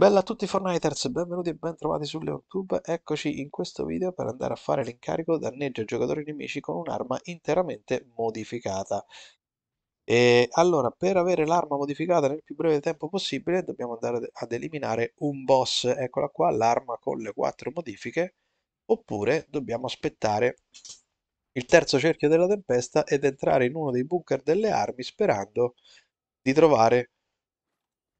Bella a tutti Fornighters, benvenuti e bentrovati su LeonTube, eccoci in questo video per andare a fare l'incarico danneggia giocatori nemici con un'arma interamente modificata. E allora, per avere l'arma modificata nel più breve tempo possibile dobbiamo andare ad eliminare un boss, eccola qua, l'arma con le quattro modifiche, oppure dobbiamo aspettare il terzo cerchio della tempesta ed entrare in uno dei bunker delle armi sperando di trovare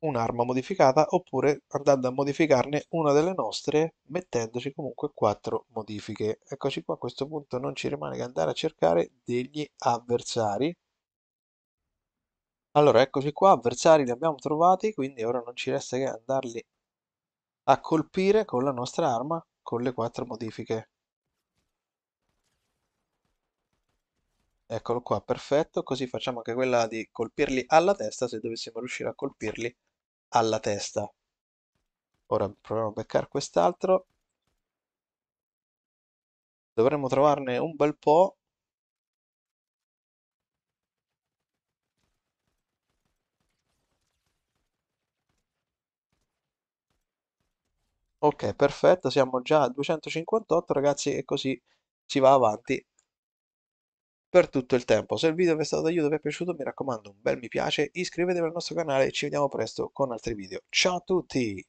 un'arma modificata oppure andando a modificarne una delle nostre mettendoci comunque quattro modifiche eccoci qua a questo punto non ci rimane che andare a cercare degli avversari allora eccoci qua avversari li abbiamo trovati quindi ora non ci resta che andarli a colpire con la nostra arma con le quattro modifiche eccolo qua perfetto così facciamo anche quella di colpirli alla testa se dovessimo riuscire a colpirli alla testa. Ora proviamo a beccare quest'altro. Dovremmo trovarne un bel po'. Ok, perfetto, siamo già a 258 ragazzi e così si va avanti per tutto il tempo. Se il video vi è stato d'aiuto, vi è piaciuto, mi raccomando un bel mi piace, iscrivetevi al nostro canale e ci vediamo presto con altri video. Ciao a tutti!